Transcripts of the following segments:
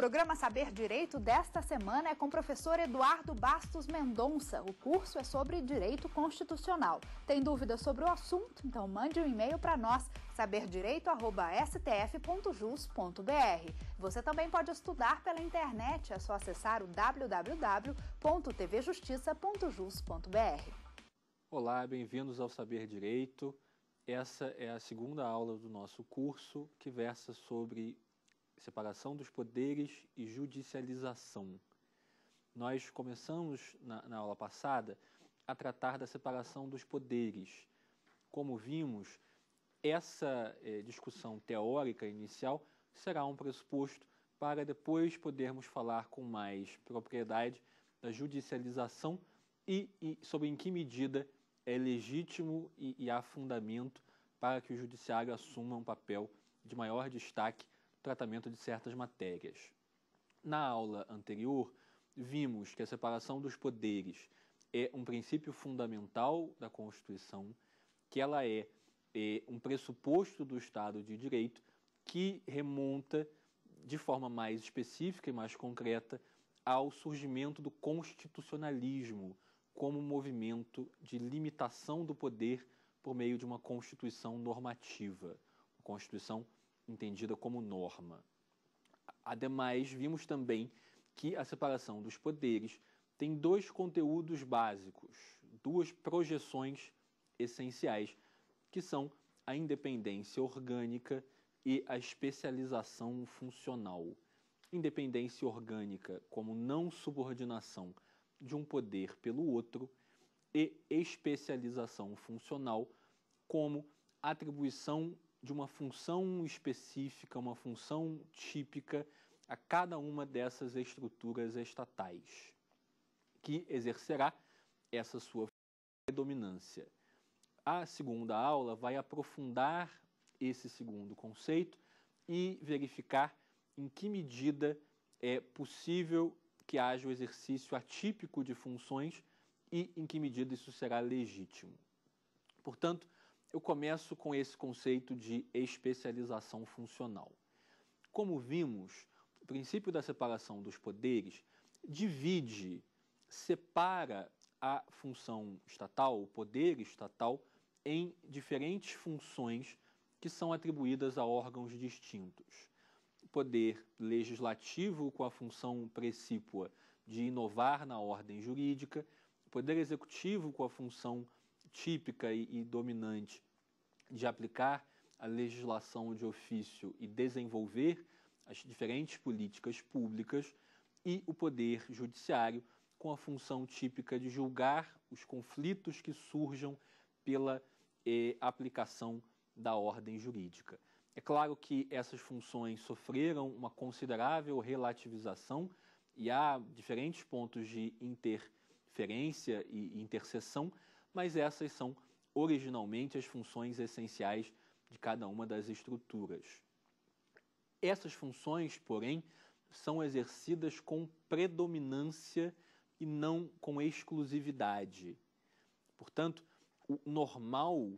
programa Saber Direito desta semana é com o professor Eduardo Bastos Mendonça. O curso é sobre direito constitucional. Tem dúvidas sobre o assunto? Então mande um e-mail para nós, saberdireito.stf.jus.br. Você também pode estudar pela internet, é só acessar o www.tvjustiça.jus.br. Olá, bem-vindos ao Saber Direito. Essa é a segunda aula do nosso curso que versa sobre separação dos poderes e judicialização. Nós começamos na, na aula passada a tratar da separação dos poderes. Como vimos, essa eh, discussão teórica inicial será um pressuposto para depois podermos falar com mais propriedade da judicialização e, e sobre em que medida é legítimo e, e há fundamento para que o judiciário assuma um papel de maior destaque tratamento de certas matérias. Na aula anterior, vimos que a separação dos poderes é um princípio fundamental da Constituição, que ela é, é um pressuposto do Estado de Direito que remonta de forma mais específica e mais concreta ao surgimento do constitucionalismo como movimento de limitação do poder por meio de uma constituição normativa, uma constituição entendida como norma. Ademais, vimos também que a separação dos poderes tem dois conteúdos básicos, duas projeções essenciais, que são a independência orgânica e a especialização funcional. Independência orgânica como não subordinação de um poder pelo outro e especialização funcional como atribuição de uma função específica, uma função típica a cada uma dessas estruturas estatais, que exercerá essa sua predominância. A segunda aula vai aprofundar esse segundo conceito e verificar em que medida é possível que haja o exercício atípico de funções e em que medida isso será legítimo. Portanto, eu começo com esse conceito de especialização funcional. Como vimos, o princípio da separação dos poderes divide, separa a função estatal, o poder estatal, em diferentes funções que são atribuídas a órgãos distintos. poder legislativo, com a função precípua de inovar na ordem jurídica, poder executivo, com a função típica e, e dominante de aplicar a legislação de ofício e desenvolver as diferentes políticas públicas e o poder judiciário com a função típica de julgar os conflitos que surjam pela eh, aplicação da ordem jurídica. É claro que essas funções sofreram uma considerável relativização e há diferentes pontos de interferência e interseção, mas essas são originalmente as funções essenciais de cada uma das estruturas. Essas funções, porém, são exercidas com predominância e não com exclusividade. Portanto, o normal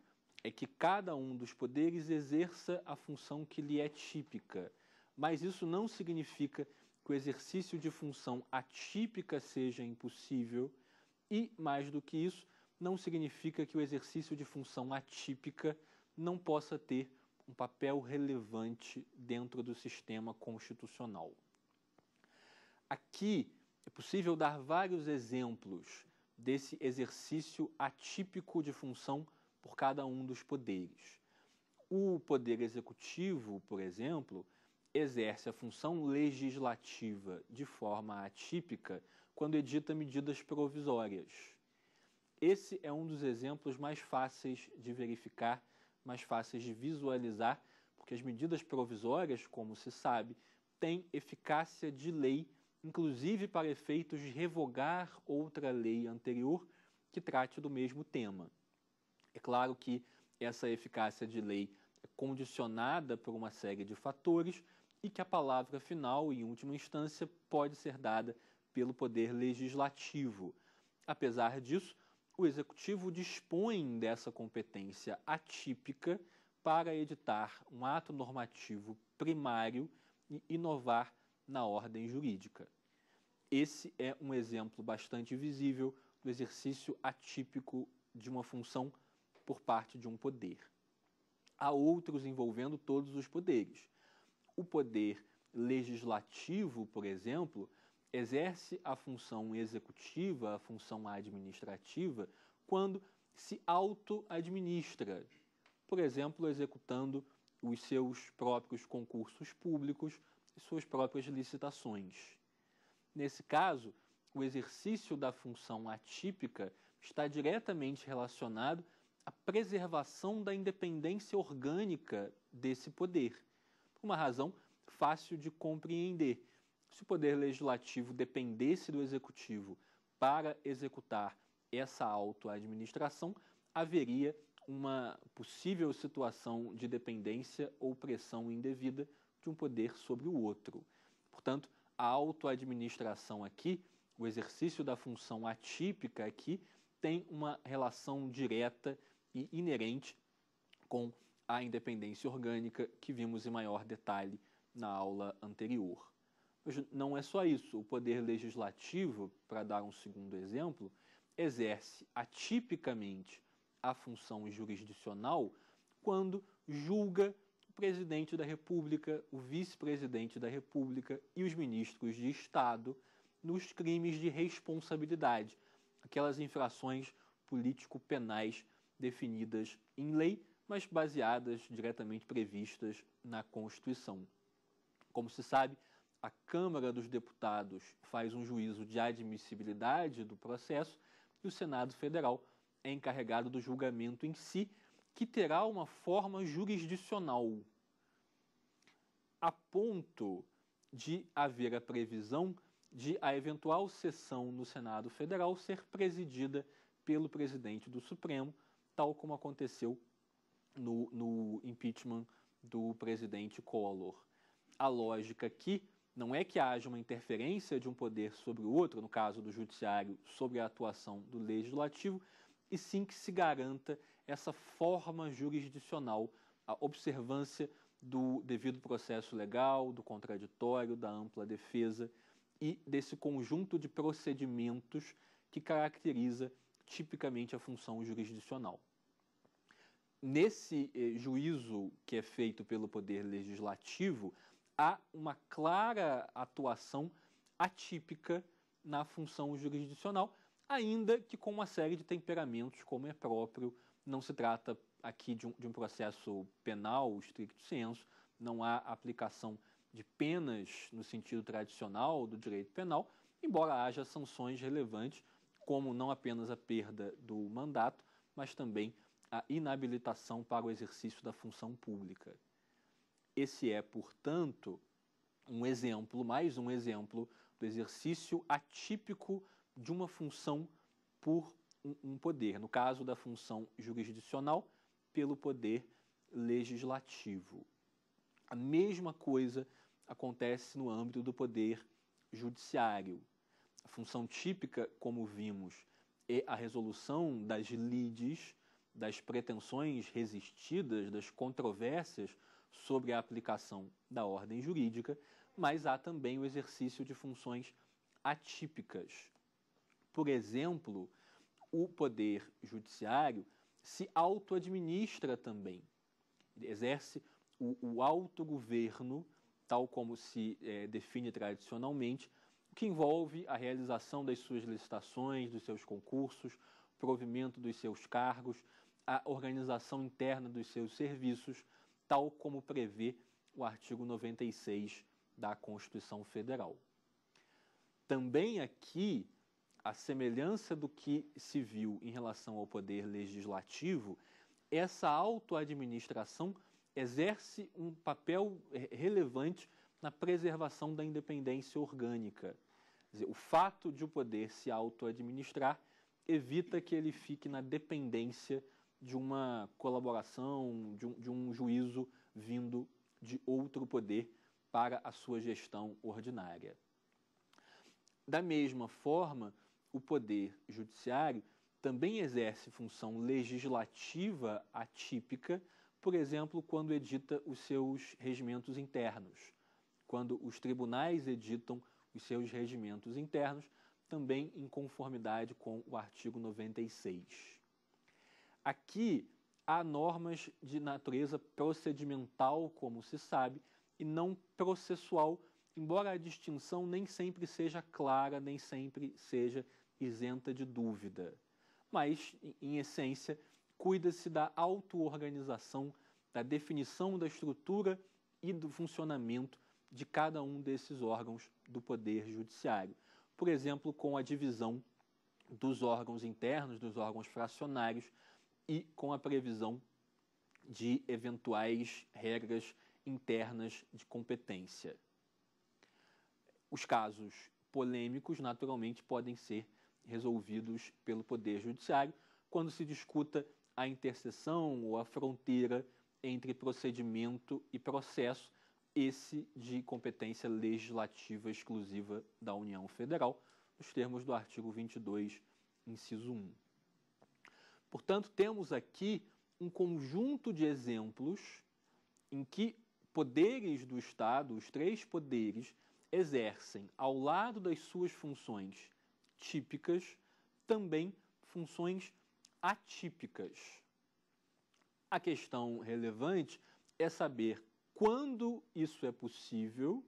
é que cada um dos poderes exerça a função que lhe é típica, mas isso não significa que o exercício de função atípica seja impossível e, mais do que isso, não significa que o exercício de função atípica não possa ter um papel relevante dentro do sistema constitucional. Aqui é possível dar vários exemplos desse exercício atípico de função por cada um dos poderes. O poder executivo, por exemplo, exerce a função legislativa de forma atípica quando edita medidas provisórias esse é um dos exemplos mais fáceis de verificar, mais fáceis de visualizar, porque as medidas provisórias, como se sabe, têm eficácia de lei, inclusive para efeitos de revogar outra lei anterior que trate do mesmo tema. É claro que essa eficácia de lei é condicionada por uma série de fatores e que a palavra final, em última instância, pode ser dada pelo poder legislativo. Apesar disso, o executivo dispõe dessa competência atípica para editar um ato normativo primário e inovar na ordem jurídica. Esse é um exemplo bastante visível do exercício atípico de uma função por parte de um poder. Há outros envolvendo todos os poderes. O poder legislativo, por exemplo, exerce a função executiva, a função administrativa, quando se auto-administra, por exemplo, executando os seus próprios concursos públicos e suas próprias licitações. Nesse caso, o exercício da função atípica está diretamente relacionado à preservação da independência orgânica desse poder, por uma razão fácil de compreender se o poder legislativo dependesse do executivo para executar essa autoadministração, haveria uma possível situação de dependência ou pressão indevida de um poder sobre o outro. Portanto, a autoadministração aqui, o exercício da função atípica aqui, tem uma relação direta e inerente com a independência orgânica que vimos em maior detalhe na aula anterior. Mas não é só isso. O poder legislativo, para dar um segundo exemplo, exerce atipicamente a função jurisdicional quando julga o presidente da República, o vice-presidente da República e os ministros de Estado nos crimes de responsabilidade, aquelas infrações político-penais definidas em lei, mas baseadas diretamente previstas na Constituição. Como se sabe, a Câmara dos Deputados faz um juízo de admissibilidade do processo e o Senado Federal é encarregado do julgamento em si, que terá uma forma jurisdicional, a ponto de haver a previsão de a eventual sessão no Senado Federal ser presidida pelo presidente do Supremo, tal como aconteceu no, no impeachment do presidente Collor. A lógica aqui não é que haja uma interferência de um poder sobre o outro, no caso do judiciário, sobre a atuação do legislativo, e sim que se garanta essa forma jurisdicional, a observância do devido processo legal, do contraditório, da ampla defesa e desse conjunto de procedimentos que caracteriza tipicamente a função jurisdicional. Nesse eh, juízo que é feito pelo poder legislativo, há uma clara atuação atípica na função jurisdicional, ainda que com uma série de temperamentos, como é próprio. Não se trata aqui de um, de um processo penal, estricto senso, não há aplicação de penas no sentido tradicional do direito penal, embora haja sanções relevantes, como não apenas a perda do mandato, mas também a inabilitação para o exercício da função pública. Esse é, portanto, um exemplo, mais um exemplo do exercício atípico de uma função por um poder, no caso da função jurisdicional, pelo poder legislativo. A mesma coisa acontece no âmbito do poder judiciário. A função típica, como vimos, é a resolução das lides, das pretensões resistidas, das controvérsias sobre a aplicação da ordem jurídica, mas há também o exercício de funções atípicas. Por exemplo, o poder judiciário se auto-administra também, Ele exerce o, o autogoverno, tal como se é, define tradicionalmente, que envolve a realização das suas licitações, dos seus concursos, provimento dos seus cargos, a organização interna dos seus serviços tal como prevê o artigo 96 da Constituição Federal. Também aqui, a semelhança do que se viu em relação ao poder legislativo, essa autoadministração exerce um papel eh, relevante na preservação da independência orgânica. Dizer, o fato de o poder se autoadministrar evita que ele fique na dependência de uma colaboração, de um, de um juízo vindo de outro poder para a sua gestão ordinária. Da mesma forma, o poder judiciário também exerce função legislativa atípica, por exemplo, quando edita os seus regimentos internos. Quando os tribunais editam os seus regimentos internos, também em conformidade com o artigo 96. Aqui há normas de natureza procedimental, como se sabe, e não processual, embora a distinção nem sempre seja clara, nem sempre seja isenta de dúvida. Mas, em essência, cuida-se da autoorganização, da definição da estrutura e do funcionamento de cada um desses órgãos do Poder Judiciário. Por exemplo, com a divisão dos órgãos internos, dos órgãos fracionários, e com a previsão de eventuais regras internas de competência. Os casos polêmicos, naturalmente, podem ser resolvidos pelo Poder Judiciário quando se discuta a interseção ou a fronteira entre procedimento e processo, esse de competência legislativa exclusiva da União Federal, nos termos do artigo 22, inciso 1. Portanto, temos aqui um conjunto de exemplos em que poderes do Estado, os três poderes, exercem, ao lado das suas funções típicas, também funções atípicas. A questão relevante é saber quando isso é possível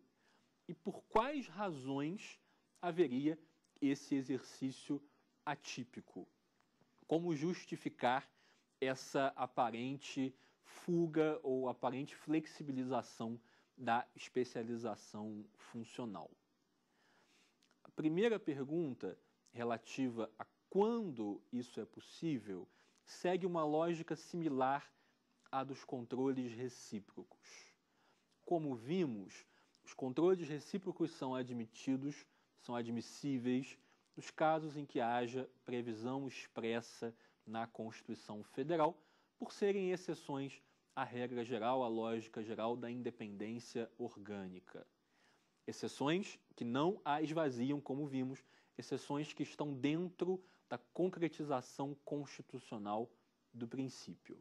e por quais razões haveria esse exercício atípico. Como justificar essa aparente fuga ou aparente flexibilização da especialização funcional? A primeira pergunta, relativa a quando isso é possível, segue uma lógica similar à dos controles recíprocos. Como vimos, os controles recíprocos são admitidos, são admissíveis nos casos em que haja previsão expressa na Constituição Federal, por serem exceções à regra geral, à lógica geral da independência orgânica. Exceções que não a esvaziam, como vimos, exceções que estão dentro da concretização constitucional do princípio.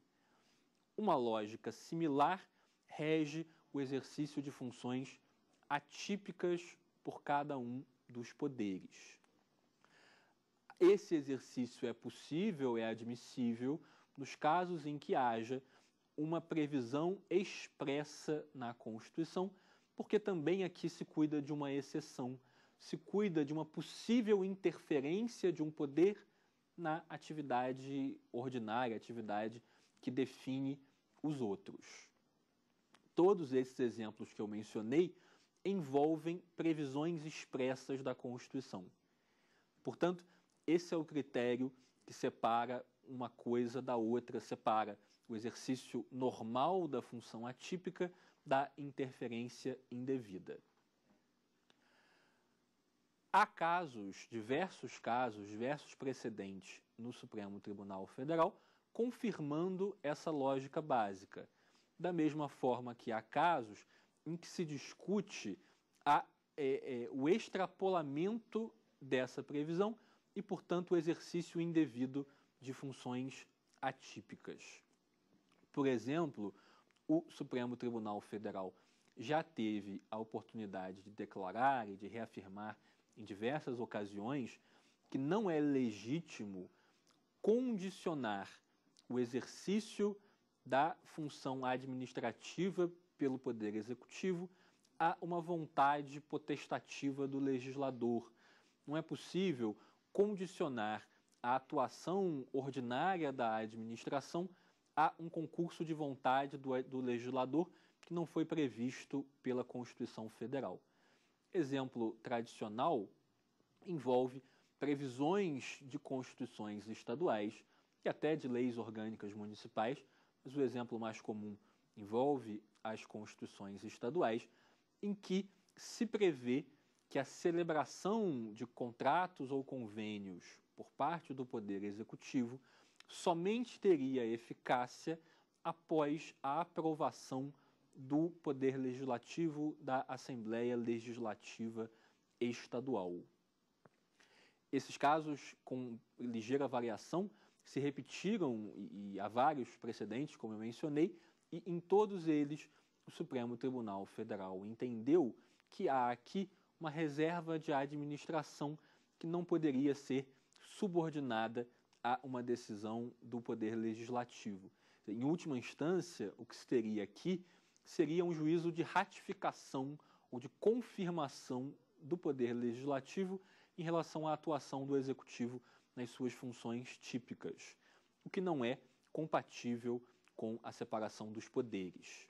Uma lógica similar rege o exercício de funções atípicas por cada um dos poderes. Esse exercício é possível, é admissível, nos casos em que haja uma previsão expressa na Constituição, porque também aqui se cuida de uma exceção, se cuida de uma possível interferência de um poder na atividade ordinária, atividade que define os outros. Todos esses exemplos que eu mencionei envolvem previsões expressas da Constituição. Portanto, esse é o critério que separa uma coisa da outra, separa o exercício normal da função atípica da interferência indevida. Há casos, diversos casos, diversos precedentes no Supremo Tribunal Federal confirmando essa lógica básica. Da mesma forma que há casos em que se discute a, é, é, o extrapolamento dessa previsão e, portanto, o exercício indevido de funções atípicas. Por exemplo, o Supremo Tribunal Federal já teve a oportunidade de declarar e de reafirmar em diversas ocasiões que não é legítimo condicionar o exercício da função administrativa pelo Poder Executivo a uma vontade potestativa do legislador. Não é possível condicionar a atuação ordinária da administração a um concurso de vontade do, do legislador que não foi previsto pela Constituição Federal. Exemplo tradicional envolve previsões de constituições estaduais e até de leis orgânicas municipais, mas o exemplo mais comum envolve as constituições estaduais, em que se prevê que a celebração de contratos ou convênios por parte do Poder Executivo somente teria eficácia após a aprovação do Poder Legislativo da Assembleia Legislativa Estadual. Esses casos, com ligeira variação, se repetiram e, e há vários precedentes, como eu mencionei, e em todos eles o Supremo Tribunal Federal entendeu que há aqui uma reserva de administração que não poderia ser subordinada a uma decisão do Poder Legislativo. Em última instância, o que se teria aqui seria um juízo de ratificação ou de confirmação do Poder Legislativo em relação à atuação do Executivo nas suas funções típicas, o que não é compatível com a separação dos poderes.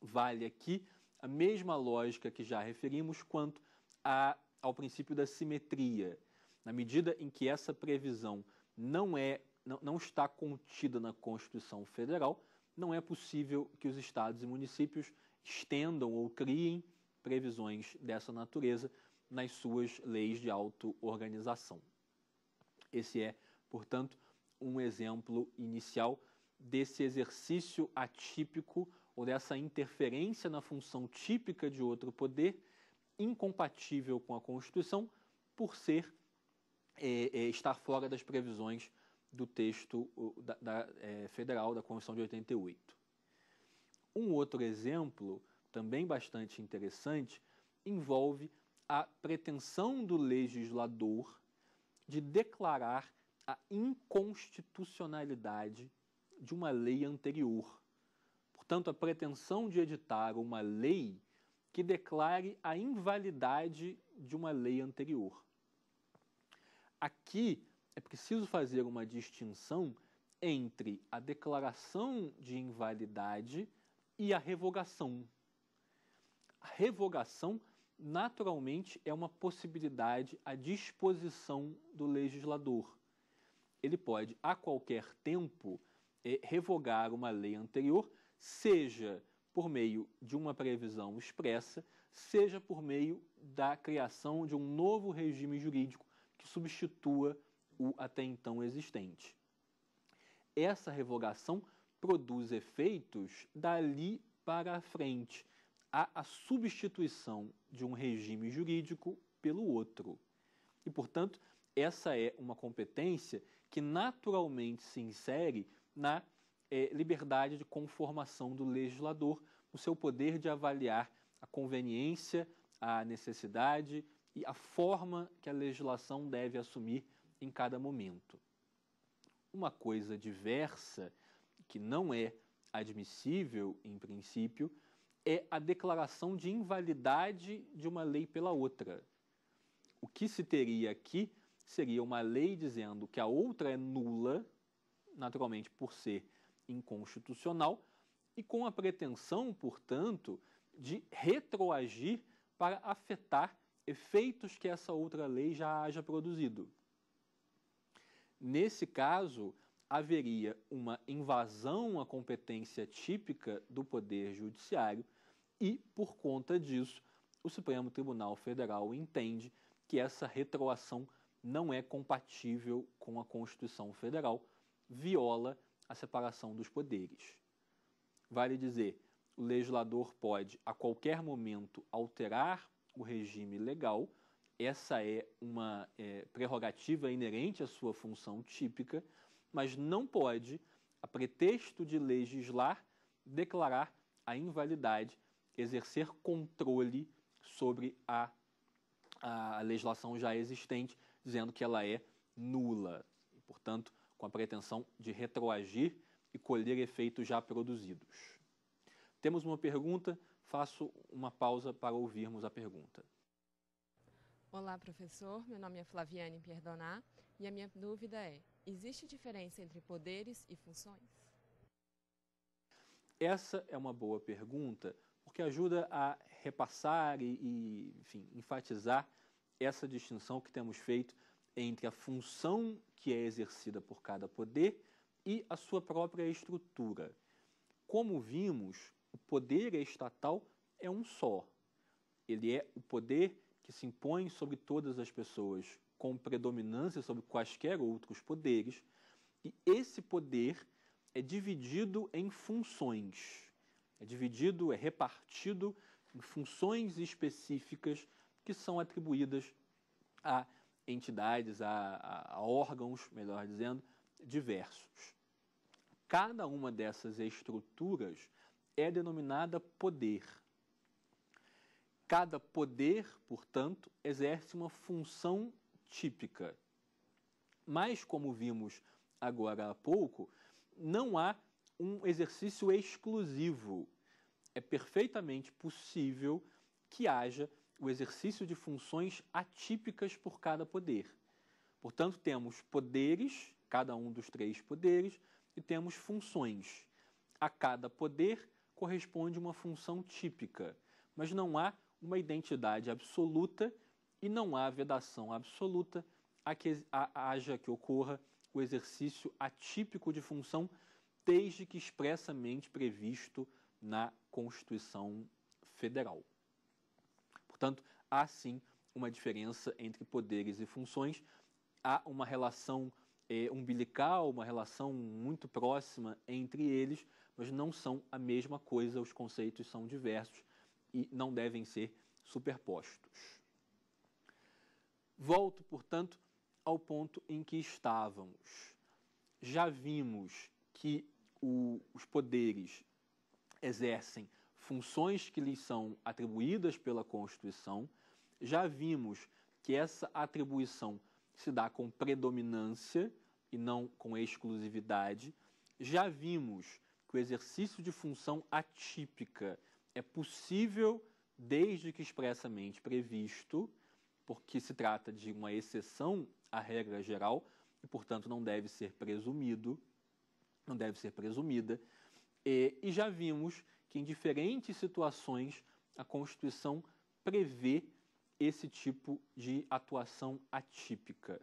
Vale aqui a mesma lógica que já referimos quanto a, ao princípio da simetria. Na medida em que essa previsão não, é, não, não está contida na Constituição Federal, não é possível que os estados e municípios estendam ou criem previsões dessa natureza nas suas leis de auto-organização. Esse é, portanto, um exemplo inicial desse exercício atípico ou dessa interferência na função típica de outro poder, incompatível com a Constituição, por ser é, é, estar fora das previsões do texto da, da é, federal da Constituição de 88. Um outro exemplo, também bastante interessante, envolve a pretensão do legislador de declarar a inconstitucionalidade de uma lei anterior. Portanto, a pretensão de editar uma lei que declare a invalidade de uma lei anterior. Aqui é preciso fazer uma distinção entre a declaração de invalidade e a revogação. A revogação, naturalmente, é uma possibilidade à disposição do legislador. Ele pode, a qualquer tempo, eh, revogar uma lei anterior seja por meio de uma previsão expressa, seja por meio da criação de um novo regime jurídico que substitua o até então existente. Essa revogação produz efeitos dali para a frente. Há a substituição de um regime jurídico pelo outro. E, portanto, essa é uma competência que naturalmente se insere na é, liberdade de conformação do legislador no seu poder de avaliar a conveniência, a necessidade e a forma que a legislação deve assumir em cada momento. Uma coisa diversa que não é admissível, em princípio, é a declaração de invalidade de uma lei pela outra. O que se teria aqui seria uma lei dizendo que a outra é nula, naturalmente por ser inconstitucional e com a pretensão, portanto, de retroagir para afetar efeitos que essa outra lei já haja produzido. Nesse caso, haveria uma invasão à competência típica do Poder Judiciário e, por conta disso, o Supremo Tribunal Federal entende que essa retroação não é compatível com a Constituição Federal, viola a separação dos poderes. Vale dizer, o legislador pode a qualquer momento alterar o regime legal, essa é uma é, prerrogativa inerente à sua função típica, mas não pode, a pretexto de legislar, declarar a invalidade, exercer controle sobre a, a legislação já existente, dizendo que ela é nula. Portanto, com a pretensão de retroagir e colher efeitos já produzidos. Temos uma pergunta, faço uma pausa para ouvirmos a pergunta. Olá, professor. Meu nome é Flaviane Pierdoná e a minha dúvida é: existe diferença entre poderes e funções? Essa é uma boa pergunta, porque ajuda a repassar e, e enfim, enfatizar essa distinção que temos feito entre a função que é exercida por cada poder e a sua própria estrutura. Como vimos, o poder estatal é um só. Ele é o poder que se impõe sobre todas as pessoas, com predominância sobre quaisquer outros poderes, e esse poder é dividido em funções. É dividido, é repartido em funções específicas que são atribuídas a entidades, a, a, a órgãos, melhor dizendo, diversos. Cada uma dessas estruturas é denominada poder. Cada poder, portanto, exerce uma função típica. Mas, como vimos agora há pouco, não há um exercício exclusivo. É perfeitamente possível que haja o exercício de funções atípicas por cada poder. Portanto, temos poderes, cada um dos três poderes, e temos funções. A cada poder corresponde uma função típica, mas não há uma identidade absoluta e não há vedação absoluta a que a, haja que ocorra o exercício atípico de função, desde que expressamente previsto na Constituição Federal. Portanto, há sim uma diferença entre poderes e funções, há uma relação eh, umbilical, uma relação muito próxima entre eles, mas não são a mesma coisa, os conceitos são diversos e não devem ser superpostos. Volto, portanto, ao ponto em que estávamos. Já vimos que o, os poderes exercem funções que lhes são atribuídas pela Constituição. Já vimos que essa atribuição se dá com predominância e não com exclusividade. Já vimos que o exercício de função atípica é possível desde que expressamente previsto, porque se trata de uma exceção à regra geral e, portanto, não deve ser presumido, não deve ser presumida. E, já vimos que em diferentes situações a Constituição prevê esse tipo de atuação atípica.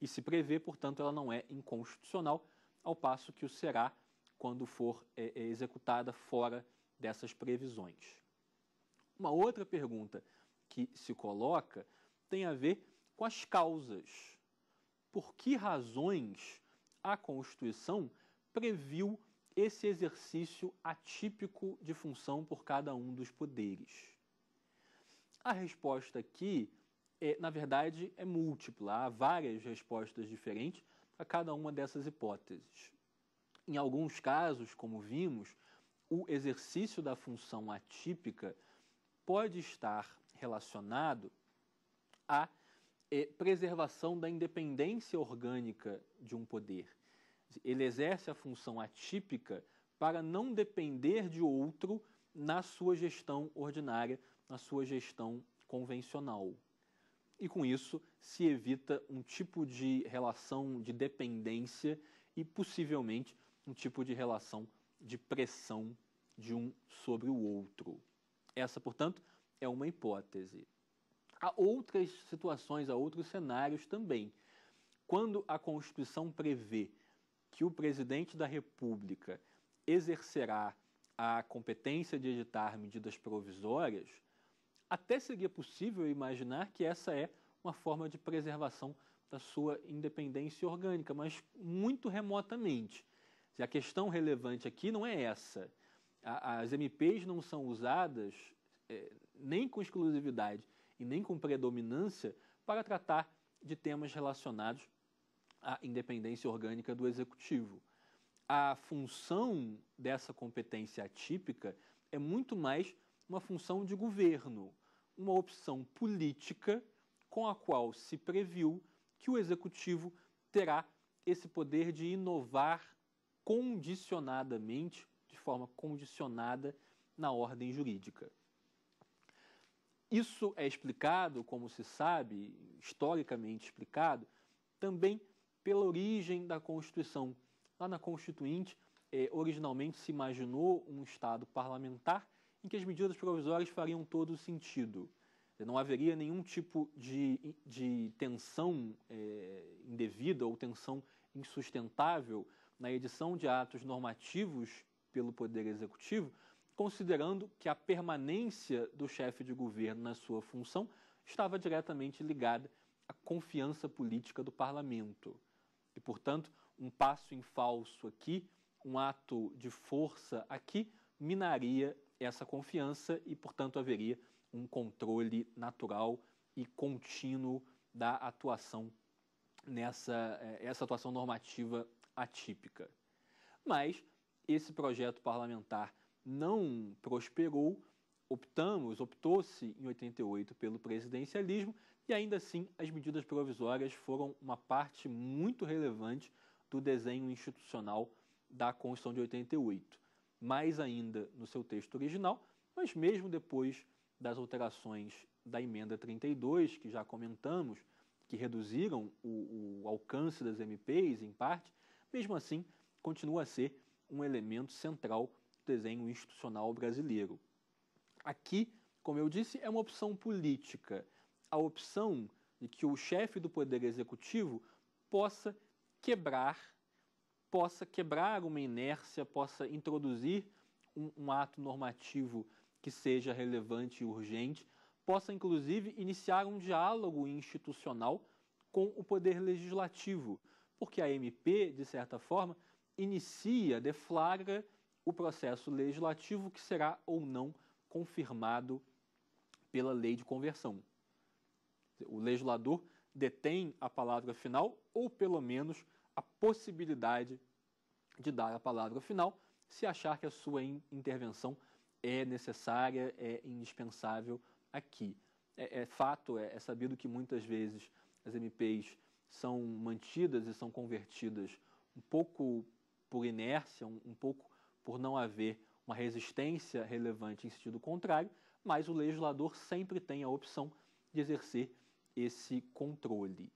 E se prevê, portanto, ela não é inconstitucional, ao passo que o será quando for é, é executada fora dessas previsões. Uma outra pergunta que se coloca tem a ver com as causas. Por que razões a Constituição previu esse exercício atípico de função por cada um dos poderes? A resposta aqui, é, na verdade, é múltipla. Há várias respostas diferentes para cada uma dessas hipóteses. Em alguns casos, como vimos, o exercício da função atípica pode estar relacionado à é, preservação da independência orgânica de um poder ele exerce a função atípica para não depender de outro na sua gestão ordinária, na sua gestão convencional. E com isso se evita um tipo de relação de dependência e possivelmente um tipo de relação de pressão de um sobre o outro. Essa, portanto, é uma hipótese. Há outras situações, há outros cenários também. Quando a Constituição prevê que o presidente da República exercerá a competência de editar medidas provisórias, até seria possível imaginar que essa é uma forma de preservação da sua independência orgânica, mas muito remotamente. A questão relevante aqui não é essa. As MPs não são usadas é, nem com exclusividade e nem com predominância para tratar de temas relacionados a independência orgânica do executivo. A função dessa competência atípica é muito mais uma função de governo, uma opção política com a qual se previu que o executivo terá esse poder de inovar condicionadamente, de forma condicionada, na ordem jurídica. Isso é explicado, como se sabe, historicamente explicado, também pela origem da Constituição. Lá na Constituinte, eh, originalmente se imaginou um Estado parlamentar em que as medidas provisórias fariam todo sentido. É, não haveria nenhum tipo de, de tensão eh, indevida ou tensão insustentável na edição de atos normativos pelo Poder Executivo, considerando que a permanência do chefe de governo na sua função estava diretamente ligada à confiança política do parlamento. E, portanto, um passo em falso aqui, um ato de força aqui, minaria essa confiança e, portanto, haveria um controle natural e contínuo da atuação nessa eh, essa atuação normativa atípica. Mas esse projeto parlamentar não prosperou, optamos, optou-se em 88 pelo presidencialismo, e ainda assim, as medidas provisórias foram uma parte muito relevante do desenho institucional da Constituição de 88, mais ainda no seu texto original, mas mesmo depois das alterações da emenda 32, que já comentamos, que reduziram o, o alcance das MPs em parte, mesmo assim continua a ser um elemento central do desenho institucional brasileiro. Aqui, como eu disse, é uma opção política a opção de que o chefe do poder executivo possa quebrar, possa quebrar uma inércia, possa introduzir um, um ato normativo que seja relevante e urgente, possa inclusive iniciar um diálogo institucional com o poder legislativo, porque a MP, de certa forma, inicia, deflagra o processo legislativo que será ou não confirmado pela lei de conversão. O legislador detém a palavra final ou, pelo menos, a possibilidade de dar a palavra final se achar que a sua intervenção é necessária, é indispensável aqui. É, é fato, é, é sabido que muitas vezes as MPs são mantidas e são convertidas um pouco por inércia, um, um, pouco por não haver uma resistência relevante em sentido contrário, mas o legislador sempre tem a opção de exercer esse controle.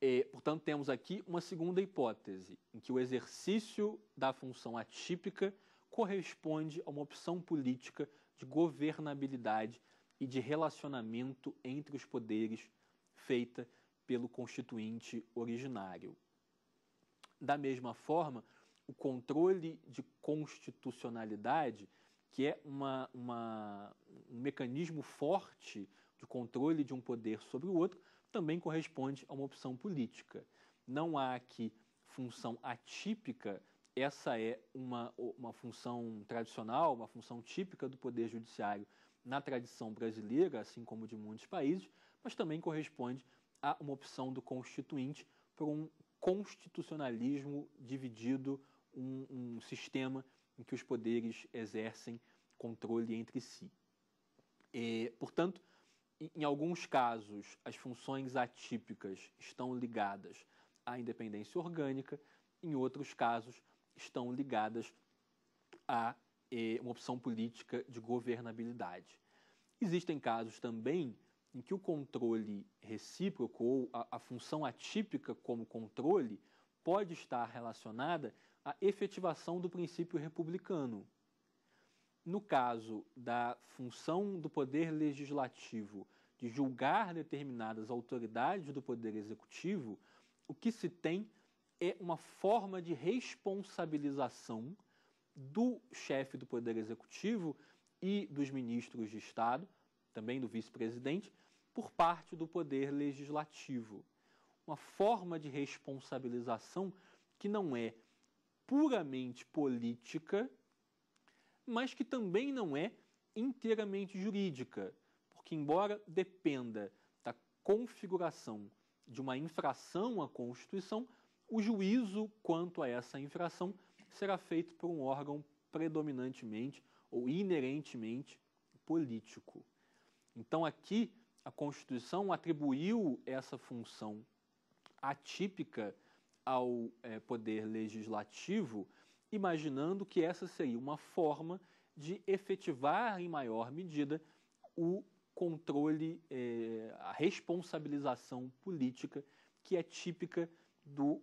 E, é, portanto, temos aqui uma segunda hipótese, em que o exercício da função atípica corresponde a uma opção política de governabilidade e de relacionamento entre os poderes feita pelo constituinte originário. Da mesma forma, o controle de constitucionalidade, que é uma, uma um mecanismo forte de controle de um poder sobre o outro, também corresponde a uma opção política. Não há aqui função atípica, essa é uma, uma função tradicional, uma função típica do poder judiciário na tradição brasileira, assim como de muitos países, mas também corresponde a uma opção do constituinte por um constitucionalismo dividido, um, um sistema em que os poderes exercem controle entre si. E, portanto, em alguns casos, as funções atípicas estão ligadas à independência orgânica, em outros casos, estão ligadas a é, uma opção política de governabilidade. Existem casos também em que o controle recíproco ou a, a função atípica como controle pode estar relacionada à efetivação do princípio republicano, no caso da função do poder legislativo de julgar determinadas autoridades do poder executivo, o que se tem é uma forma de responsabilização do chefe do poder executivo e dos ministros de Estado, também do vice-presidente, por parte do poder legislativo. Uma forma de responsabilização que não é puramente política, mas que também não é inteiramente jurídica, porque, embora dependa da configuração de uma infração à Constituição, o juízo quanto a essa infração será feito por um órgão predominantemente ou inerentemente político. Então, aqui, a Constituição atribuiu essa função atípica ao é, poder legislativo imaginando que essa seria uma forma de efetivar em maior medida o controle, eh, a responsabilização política que é típica do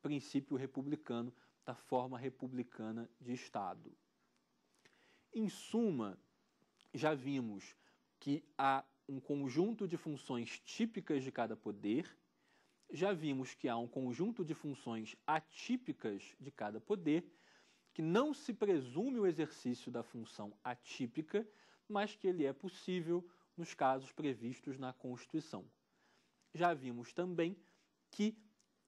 princípio republicano, da forma republicana de Estado. Em suma, já vimos que há um conjunto de funções típicas de cada poder, já vimos que há um conjunto de funções atípicas de cada poder que não se presume o exercício da função atípica, mas que ele é possível nos casos previstos na Constituição. Já vimos também que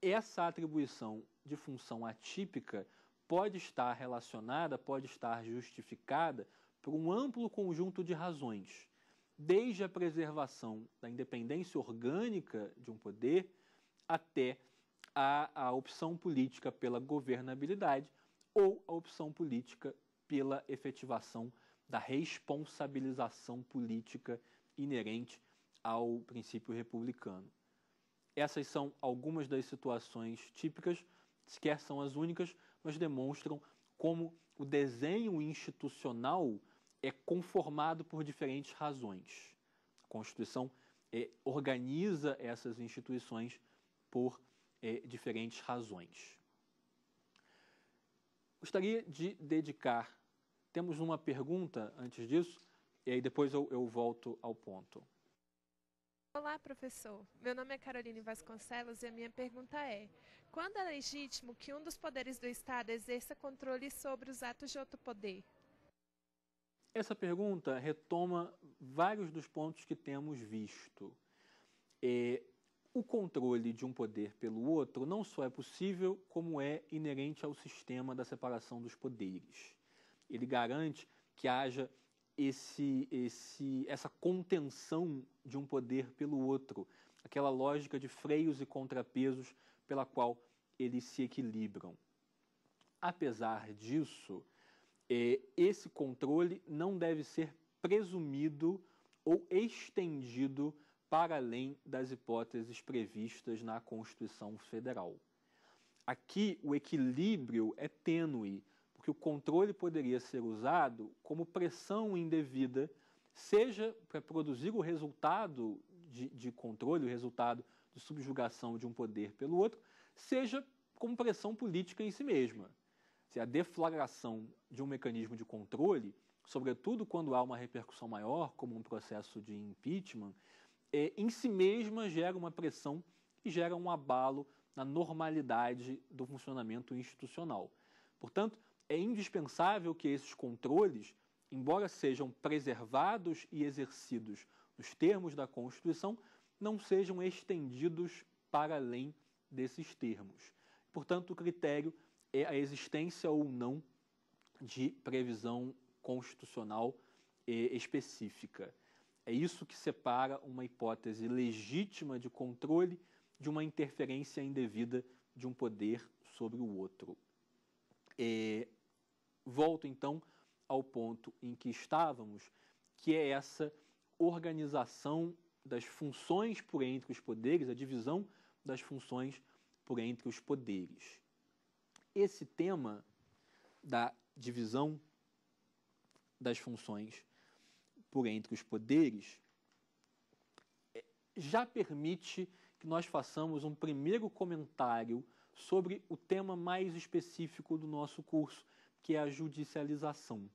essa atribuição de função atípica pode estar relacionada, pode estar justificada por um amplo conjunto de razões, desde a preservação da independência orgânica de um poder até a, a opção política pela governabilidade ou a opção política pela efetivação da responsabilização política inerente ao princípio republicano. Essas são algumas das situações típicas, sequer são as únicas, mas demonstram como o desenho institucional é conformado por diferentes razões. A Constituição é, organiza essas instituições por é, diferentes razões. Gostaria de dedicar. Temos uma pergunta antes disso, e aí depois eu, eu volto ao ponto. Olá, professor. Meu nome é Caroline Vasconcelos e a minha pergunta é: quando é legítimo que um dos poderes do Estado exerça controle sobre os atos de outro poder? Essa pergunta retoma vários dos pontos que temos visto. É, o controle de um poder pelo outro não só é possível, como é inerente ao sistema da separação dos poderes. Ele garante que haja esse, esse, essa contenção de um poder pelo outro, aquela lógica de freios e contrapesos pela qual eles se equilibram. Apesar disso, é, esse controle não deve ser presumido ou estendido para além das hipóteses previstas na Constituição Federal. Aqui o equilíbrio é tênue, porque o controle poderia ser usado como pressão indevida, seja para produzir o resultado de, de controle, o resultado de subjugação de um poder pelo outro, seja como pressão política em si mesma. Se a deflagração de um mecanismo de controle, sobretudo quando há uma repercussão maior, como um processo de impeachment, é, em si mesma gera uma pressão e gera um abalo na normalidade do funcionamento institucional. Portanto, é indispensável que esses controles, embora sejam preservados e exercidos nos termos da Constituição, não sejam estendidos para além desses termos. Portanto, o critério é a existência ou não de previsão constitucional é, específica. É isso que separa uma hipótese legítima de controle de uma interferência indevida de um poder sobre o outro. E é, volto então ao ponto em que estávamos, que é essa organização das funções por entre os poderes, a divisão das funções por entre os poderes. Esse tema da divisão das funções por entre os poderes, é, já permite que nós façamos um primeiro comentário sobre o tema mais específico do nosso curso, que é a judicialização.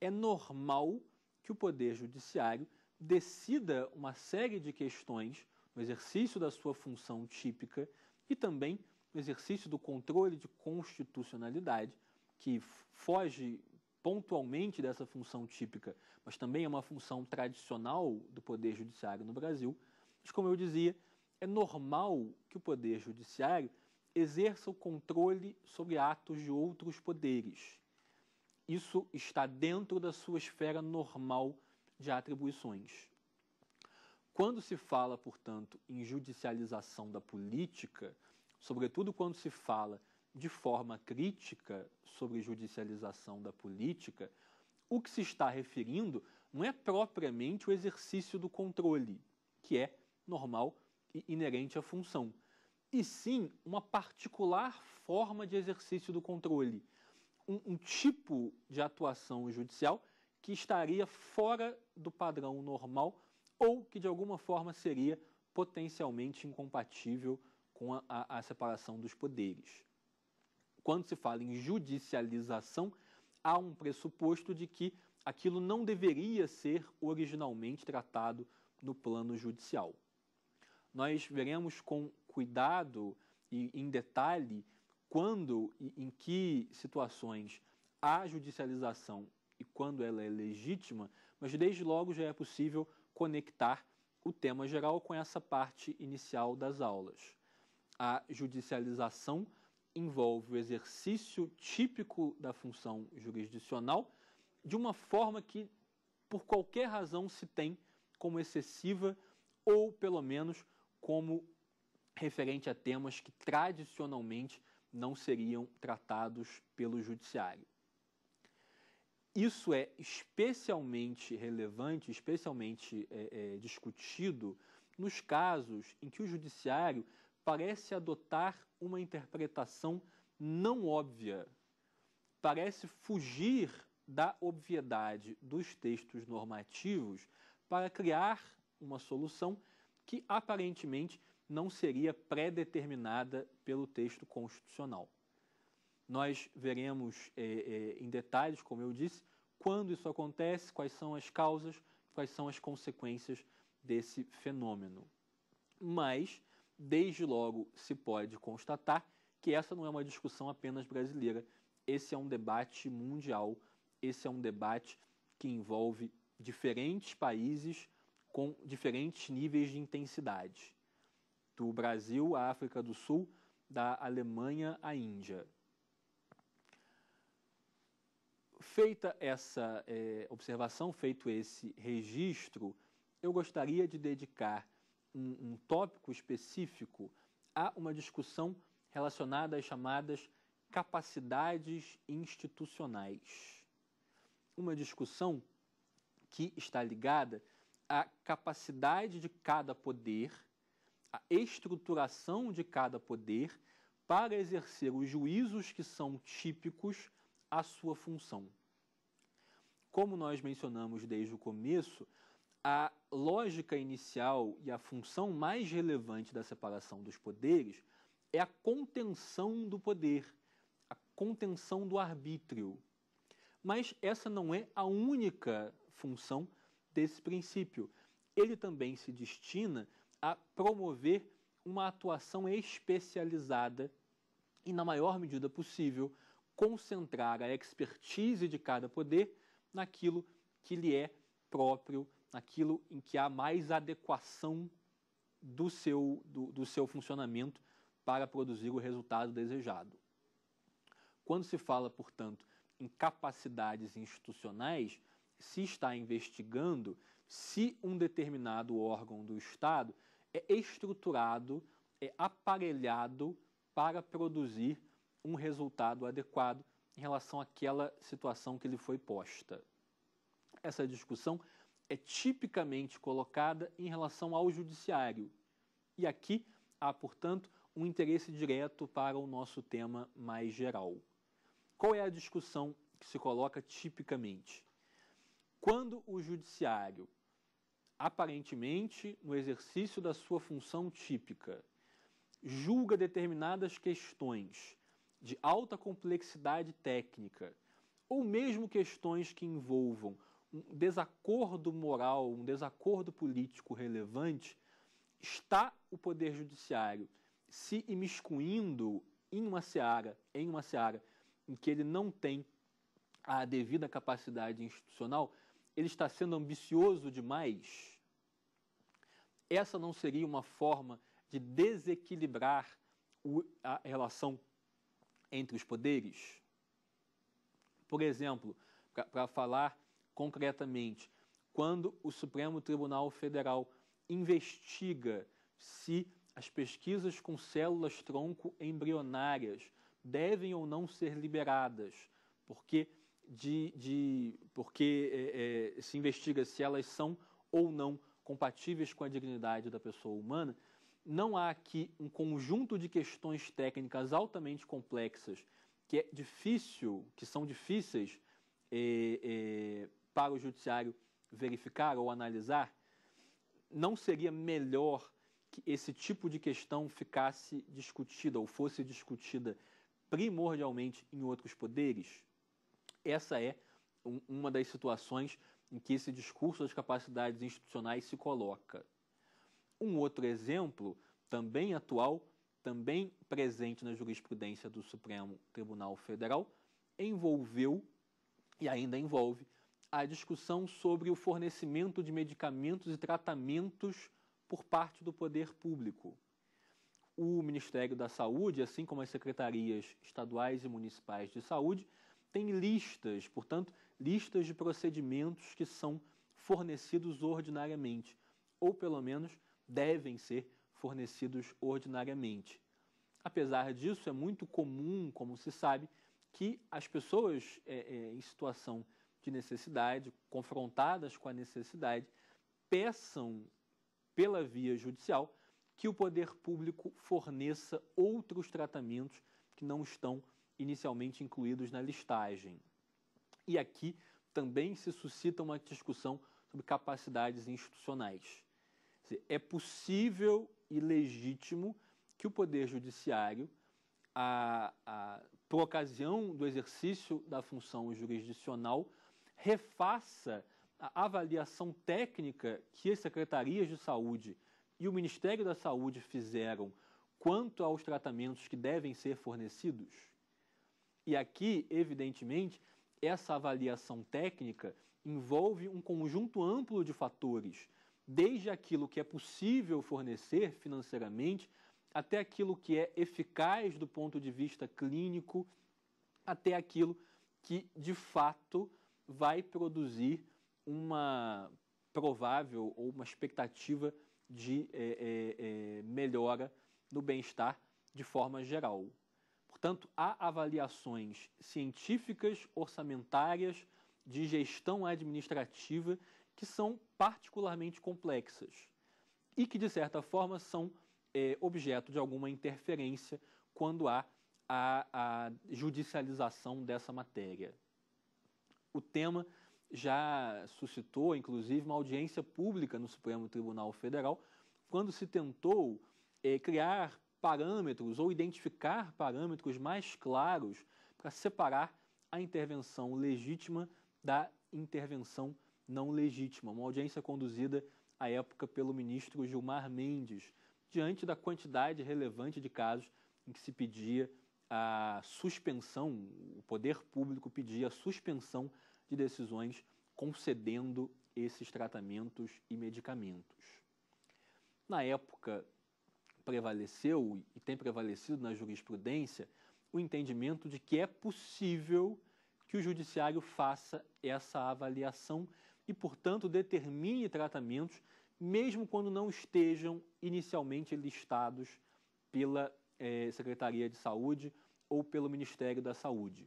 É normal que o Poder Judiciário decida uma série de questões no exercício da sua função típica e também no exercício do controle de constitucionalidade, que foge pontualmente dessa função típica, mas também é uma função tradicional do Poder Judiciário no Brasil. Mas, como eu dizia, é normal que o Poder Judiciário exerça o controle sobre atos de outros poderes. Isso está dentro da sua esfera normal de atribuições. Quando se fala, portanto, em judicialização da política, sobretudo quando se fala de forma crítica sobre judicialização da política, o que se está referindo não é propriamente o exercício do controle, que é normal e inerente à função, e sim uma particular forma de exercício do controle, um, um tipo de atuação judicial que estaria fora do padrão normal ou que de alguma forma seria potencialmente incompatível com a, a, a separação dos poderes. Quando se fala em judicialização, há um pressuposto de que aquilo não deveria ser originalmente tratado no plano judicial. Nós veremos com cuidado e em detalhe quando e em que situações há judicialização e quando ela é legítima, mas desde logo já é possível conectar o tema geral com essa parte inicial das aulas. A judicialização envolve o exercício típico da função jurisdicional de uma forma que, por qualquer razão, se tem como excessiva ou, pelo menos, como referente a temas que tradicionalmente não seriam tratados pelo judiciário. Isso é especialmente relevante, especialmente é, é, discutido nos casos em que o judiciário parece adotar uma interpretação não óbvia, parece fugir da obviedade dos textos normativos para criar uma solução que aparentemente não seria pré-determinada pelo texto constitucional. Nós veremos é, é, em detalhes, como eu disse, quando isso acontece, quais são as causas, quais são as consequências desse fenômeno. Mas Desde logo se pode constatar que essa não é uma discussão apenas brasileira, esse é um debate mundial, esse é um debate que envolve diferentes países com diferentes níveis de intensidade. Do Brasil à África do Sul, da Alemanha à Índia. Feita essa é, observação, feito esse registro, eu gostaria de dedicar um, um tópico específico, há uma discussão relacionada às chamadas capacidades institucionais. Uma discussão que está ligada à capacidade de cada poder, à estruturação de cada poder para exercer os juízos que são típicos à sua função. Como nós mencionamos desde o começo, a lógica inicial e a função mais relevante da separação dos poderes é a contenção do poder, a contenção do arbítrio. Mas essa não é a única função desse princípio. Ele também se destina a promover uma atuação especializada e, na maior medida possível, concentrar a expertise de cada poder naquilo que lhe é próprio naquilo em que há mais adequação do seu, do, do seu funcionamento para produzir o resultado desejado. Quando se fala, portanto, em capacidades institucionais, se está investigando se um determinado órgão do Estado é estruturado, é aparelhado para produzir um resultado adequado em relação àquela situação que lhe foi posta. Essa discussão é tipicamente colocada em relação ao judiciário. E aqui há, portanto, um interesse direto para o nosso tema mais geral. Qual é a discussão que se coloca tipicamente? Quando o judiciário, aparentemente no exercício da sua função típica, julga determinadas questões de alta complexidade técnica, ou mesmo questões que envolvam um desacordo moral, um desacordo político relevante, está o Poder Judiciário se imiscuindo em uma seara, em uma seara em que ele não tem a devida capacidade institucional, ele está sendo ambicioso demais? Essa não seria uma forma de desequilibrar o, a relação entre os poderes? Por exemplo, para falar concretamente, quando o Supremo Tribunal Federal investiga se as pesquisas com células tronco embrionárias devem ou não ser liberadas, porque, de, de, porque é, é, se investiga se elas são ou não compatíveis com a dignidade da pessoa humana, não há aqui um conjunto de questões técnicas altamente complexas que é difícil, que são difíceis é, é para o judiciário verificar ou analisar, não seria melhor que esse tipo de questão ficasse discutida ou fosse discutida primordialmente em outros poderes? Essa é um, uma das situações em que esse discurso das capacidades institucionais se coloca. Um outro exemplo, também atual, também presente na jurisprudência do Supremo Tribunal Federal, envolveu e ainda envolve a discussão sobre o fornecimento de medicamentos e tratamentos por parte do poder público. O Ministério da Saúde, assim como as secretarias estaduais e municipais de saúde, tem listas, portanto, listas de procedimentos que são fornecidos ordinariamente, ou pelo menos devem ser fornecidos ordinariamente. Apesar disso, é muito comum, como se sabe, que as pessoas é, é, em situação de de necessidade, confrontadas com a necessidade, peçam pela via judicial que o poder público forneça outros tratamentos que não estão inicialmente incluídos na listagem. E aqui também se suscita uma discussão sobre capacidades institucionais. É possível e legítimo que o Poder Judiciário, a, a, por ocasião do exercício da função jurisdicional, refaça a avaliação técnica que as secretarias de saúde e o Ministério da Saúde fizeram quanto aos tratamentos que devem ser fornecidos? E aqui, evidentemente, essa avaliação técnica envolve um conjunto amplo de fatores, desde aquilo que é possível fornecer financeiramente até aquilo que é eficaz do ponto de vista clínico, até aquilo que de fato vai produzir uma provável ou uma expectativa de é, é, é, melhora no bem-estar de forma geral. Portanto, há avaliações científicas, orçamentárias, de gestão administrativa que são particularmente complexas e que, de certa forma, são é, objeto de alguma interferência quando há a, a judicialização dessa matéria. O tema já suscitou, inclusive, uma audiência pública no Supremo Tribunal Federal, quando se tentou eh, criar parâmetros ou identificar parâmetros mais claros para separar a intervenção legítima da intervenção não legítima. Uma audiência conduzida à época pelo ministro Gilmar Mendes, diante da quantidade relevante de casos em que se pedia a suspensão, o poder público pedia a suspensão de decisões concedendo esses tratamentos e medicamentos. Na época, prevaleceu e tem prevalecido na jurisprudência o entendimento de que é possível que o judiciário faça essa avaliação e, portanto, determine tratamentos, mesmo quando não estejam inicialmente listados pela eh, Secretaria de Saúde ou pelo Ministério da Saúde.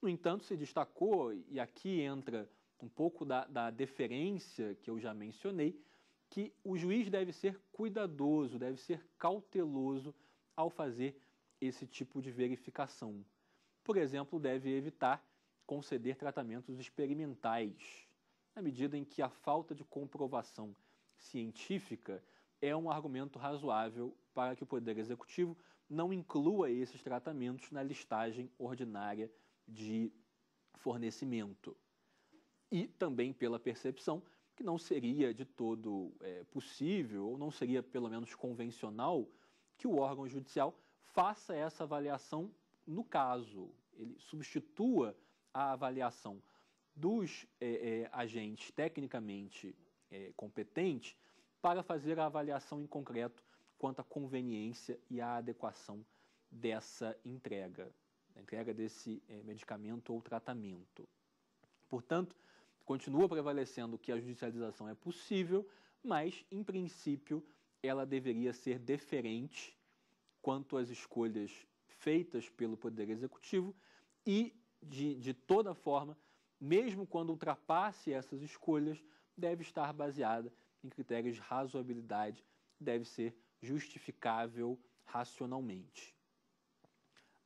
No entanto, se destacou, e aqui entra um pouco da, da deferência que eu já mencionei, que o juiz deve ser cuidadoso, deve ser cauteloso ao fazer esse tipo de verificação. Por exemplo, deve evitar conceder tratamentos experimentais, na medida em que a falta de comprovação científica é um argumento razoável para que o Poder Executivo não inclua esses tratamentos na listagem ordinária de fornecimento. E também pela percepção que não seria de todo é, possível, ou não seria pelo menos convencional, que o órgão judicial faça essa avaliação no caso, ele substitua a avaliação dos é, é, agentes tecnicamente é, competentes para fazer a avaliação em concreto quanto à conveniência e à adequação dessa entrega, da entrega desse eh, medicamento ou tratamento. Portanto, continua prevalecendo que a judicialização é possível, mas, em princípio, ela deveria ser deferente quanto às escolhas feitas pelo Poder Executivo e, de, de toda forma, mesmo quando ultrapasse essas escolhas, deve estar baseada em critérios de razoabilidade, deve ser justificável racionalmente.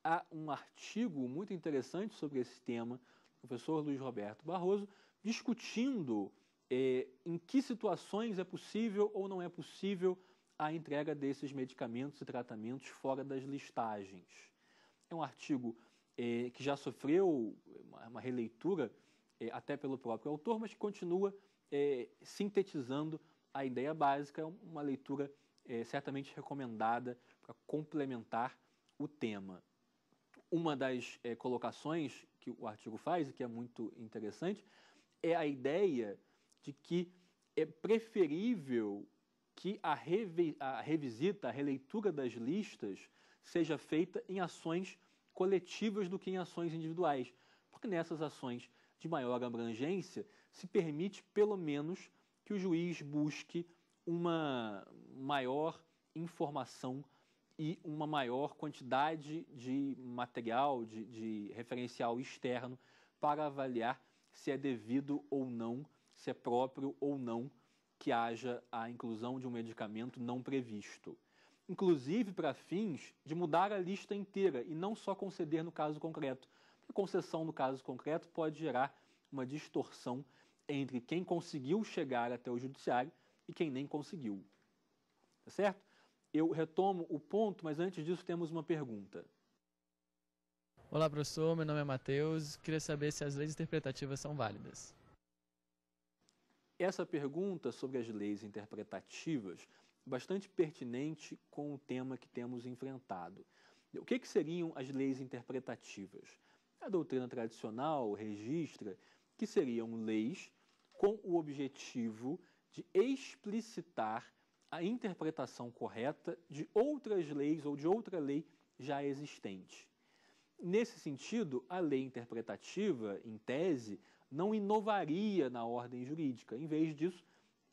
Há um artigo muito interessante sobre esse tema, do professor Luiz Roberto Barroso, discutindo eh, em que situações é possível ou não é possível a entrega desses medicamentos e tratamentos fora das listagens. É um artigo eh, que já sofreu uma releitura, eh, até pelo próprio autor, mas que continua sintetizando a ideia básica, é uma leitura é, certamente recomendada para complementar o tema. Uma das é, colocações que o artigo faz, e que é muito interessante, é a ideia de que é preferível que a, revi a revisita, a releitura das listas, seja feita em ações coletivas do que em ações individuais, porque nessas ações de maior abrangência se permite, pelo menos, que o juiz busque uma maior informação e uma maior quantidade de material, de, de referencial externo para avaliar se é devido ou não, se é próprio ou não que haja a inclusão de um medicamento não previsto. Inclusive para fins de mudar a lista inteira e não só conceder no caso concreto. A concessão no caso concreto pode gerar uma distorção entre quem conseguiu chegar até o judiciário e quem nem conseguiu. Tá certo? Eu retomo o ponto, mas antes disso temos uma pergunta. Olá, professor. Meu nome é Matheus. Queria saber se as leis interpretativas são válidas. Essa pergunta sobre as leis interpretativas bastante pertinente com o tema que temos enfrentado. O que, que seriam as leis interpretativas? A doutrina tradicional registra que seriam leis com o objetivo de explicitar a interpretação correta de outras leis ou de outra lei já existente. Nesse sentido, a lei interpretativa, em tese, não inovaria na ordem jurídica. Em vez disso,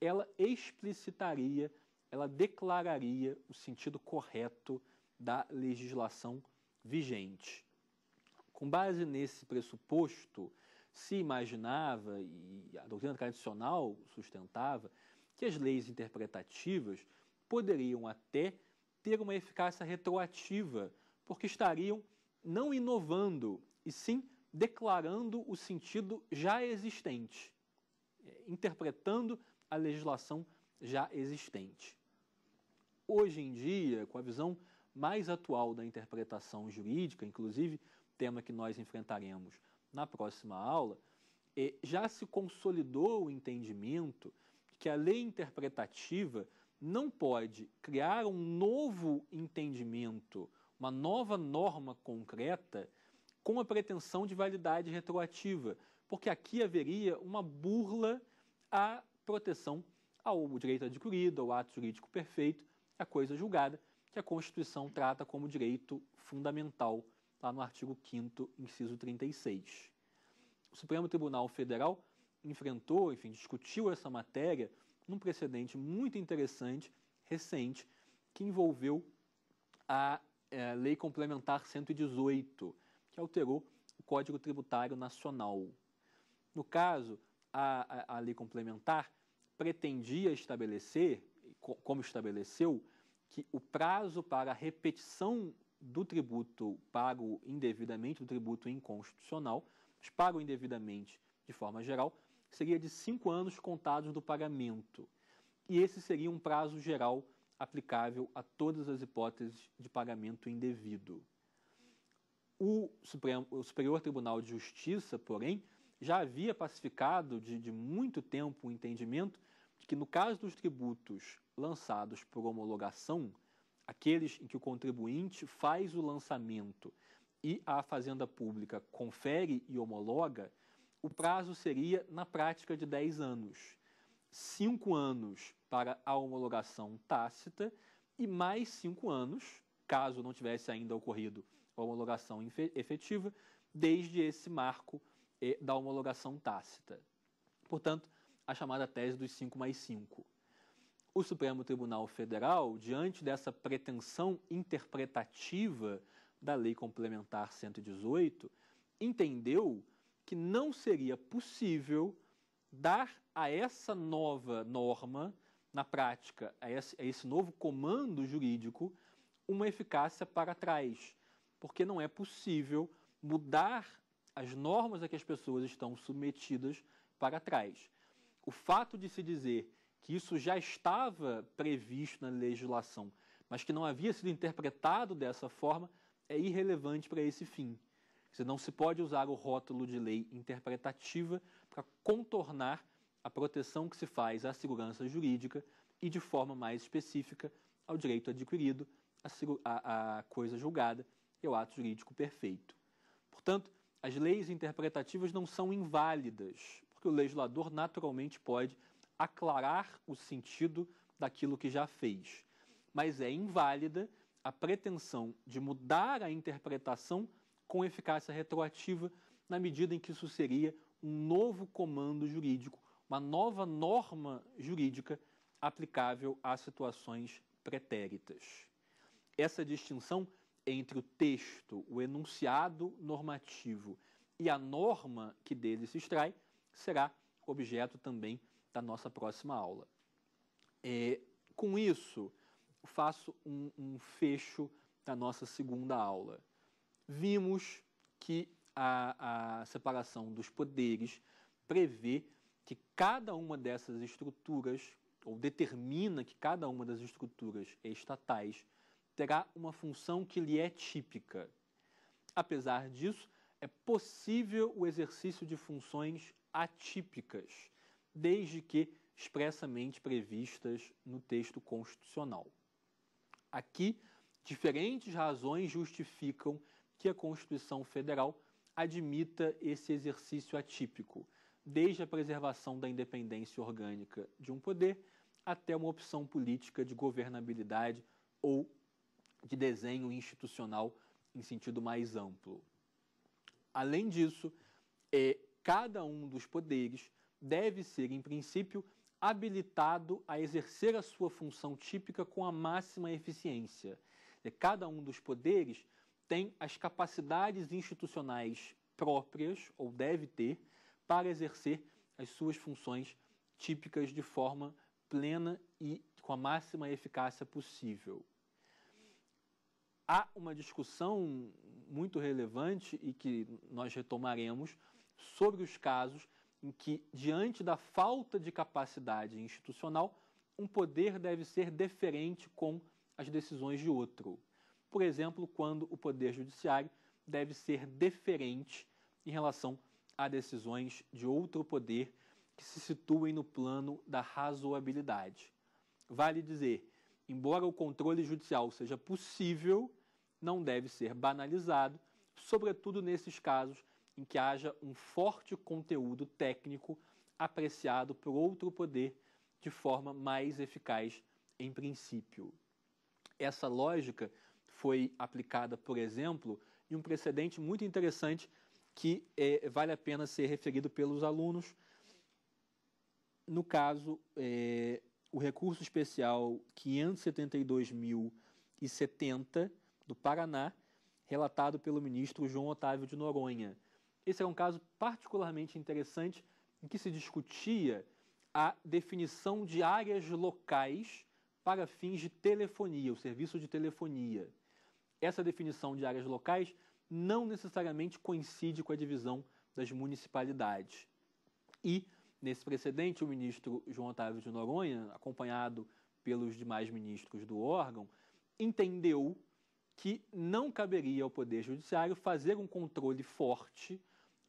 ela explicitaria, ela declararia o sentido correto da legislação vigente. Com base nesse pressuposto, se imaginava, e a doutrina tradicional sustentava, que as leis interpretativas poderiam até ter uma eficácia retroativa, porque estariam não inovando, e sim declarando o sentido já existente, é, interpretando a legislação já existente. Hoje em dia, com a visão mais atual da interpretação jurídica, inclusive tema que nós enfrentaremos na próxima aula, já se consolidou o entendimento que a lei interpretativa não pode criar um novo entendimento, uma nova norma concreta com a pretensão de validade retroativa, porque aqui haveria uma burla à proteção ao direito adquirido, ao ato jurídico perfeito, à coisa julgada, que a Constituição trata como direito fundamental lá tá no artigo 5 inciso 36. O Supremo Tribunal Federal enfrentou, enfim, discutiu essa matéria num precedente muito interessante, recente, que envolveu a é, Lei Complementar 118, que alterou o Código Tributário Nacional. No caso, a, a, a lei complementar pretendia estabelecer, como estabeleceu, que o prazo para a repetição do tributo pago indevidamente, do tributo inconstitucional, mas pago indevidamente de forma geral, seria de cinco anos contados do pagamento. E esse seria um prazo geral aplicável a todas as hipóteses de pagamento indevido. O, Supremo, o Superior Tribunal de Justiça, porém, já havia pacificado de, de muito tempo o entendimento de que, no caso dos tributos lançados por homologação, aqueles em que o contribuinte faz o lançamento e a Fazenda Pública confere e homologa, o prazo seria, na prática, de 10 anos. 5 anos para a homologação tácita e mais 5 anos, caso não tivesse ainda ocorrido a homologação efetiva, desde esse marco eh, da homologação tácita. Portanto, a chamada tese dos 5 mais 5. O Supremo Tribunal Federal, diante dessa pretensão interpretativa da Lei Complementar 118, entendeu que não seria possível dar a essa nova norma, na prática, a esse, novo comando jurídico, uma eficácia para trás, porque não é possível mudar as normas a que as pessoas estão submetidas para trás. O fato de se dizer que isso já estava previsto na legislação, mas que não havia sido interpretado dessa forma, é irrelevante para esse fim. Você não se pode usar o rótulo de lei interpretativa para contornar a proteção que se faz à segurança jurídica e, de forma mais específica, ao direito adquirido, à coisa julgada e ao ato jurídico perfeito. Portanto, as leis interpretativas não são inválidas, porque o legislador naturalmente pode aclarar o sentido daquilo que já fez. Mas é inválida a pretensão de mudar a interpretação com eficácia retroativa, na medida em que isso seria um novo comando jurídico, uma nova norma jurídica aplicável a situações pretéritas. Essa distinção entre o texto, o enunciado normativo e a norma que dele se extrai será objeto também da nossa próxima aula. É, com isso, faço um, um fecho da nossa segunda aula. Vimos que a, a separação dos poderes prevê que cada uma dessas estruturas, ou determina que cada uma das estruturas estatais terá uma função que lhe é típica. Apesar disso, é possível o exercício de funções atípicas, desde que expressamente previstas no texto constitucional. Aqui, diferentes razões justificam que a Constituição Federal admita esse exercício atípico, desde a preservação da independência orgânica de um poder até uma opção política de governabilidade ou de desenho institucional em sentido mais amplo. Além disso, é, cada um dos poderes deve ser, em princípio, habilitado a exercer a sua função típica com a máxima eficiência. Cada um dos poderes tem as capacidades institucionais próprias, ou deve ter, para exercer as suas funções típicas de forma plena e com a máxima eficácia possível. Há uma discussão muito relevante e que nós retomaremos sobre os casos em que, diante da falta de capacidade institucional, um poder deve ser deferente com as decisões de outro. Por exemplo, quando o poder judiciário deve ser deferente em relação a decisões de outro poder que se situem no plano da razoabilidade. Vale dizer, embora o controle judicial seja possível, não deve ser banalizado, sobretudo nesses casos em que haja um forte conteúdo técnico apreciado por outro poder de forma mais eficaz em princípio. Essa lógica foi aplicada, por exemplo, em um precedente muito interessante que é, vale a pena ser referido pelos alunos. No caso, é, o recurso especial 572.070 do Paraná, relatado pelo ministro João Otávio de Noronha. Esse é um caso particularmente interessante em que se discutia a definição de áreas locais para fins de telefonia, o serviço de telefonia. Essa definição de áreas locais não necessariamente coincide com a divisão das municipalidades. E, nesse precedente, o ministro João Otávio de Noronha, acompanhado pelos demais ministros do órgão, entendeu que não caberia ao Poder Judiciário fazer um controle forte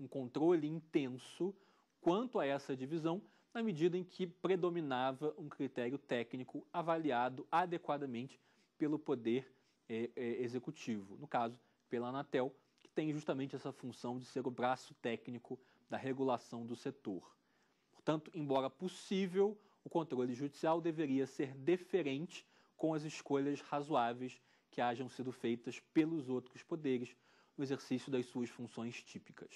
um controle intenso quanto a essa divisão, na medida em que predominava um critério técnico avaliado adequadamente pelo poder é, é, executivo, no caso, pela Anatel, que tem justamente essa função de ser o braço técnico da regulação do setor. Portanto, embora possível, o controle judicial deveria ser deferente com as escolhas razoáveis que hajam sido feitas pelos outros poderes no exercício das suas funções típicas.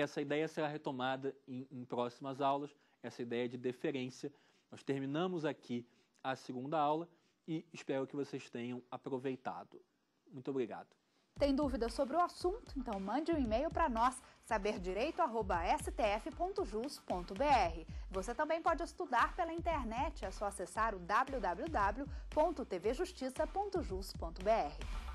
Essa ideia será retomada em, em próximas aulas, essa ideia de deferência. Nós terminamos aqui a segunda aula e espero que vocês tenham aproveitado. Muito obrigado. Tem dúvidas sobre o assunto? Então mande um e-mail para nós, saberdireito.stf.jus.br. Você também pode estudar pela internet, é só acessar o www.tvjustiça.jus.br.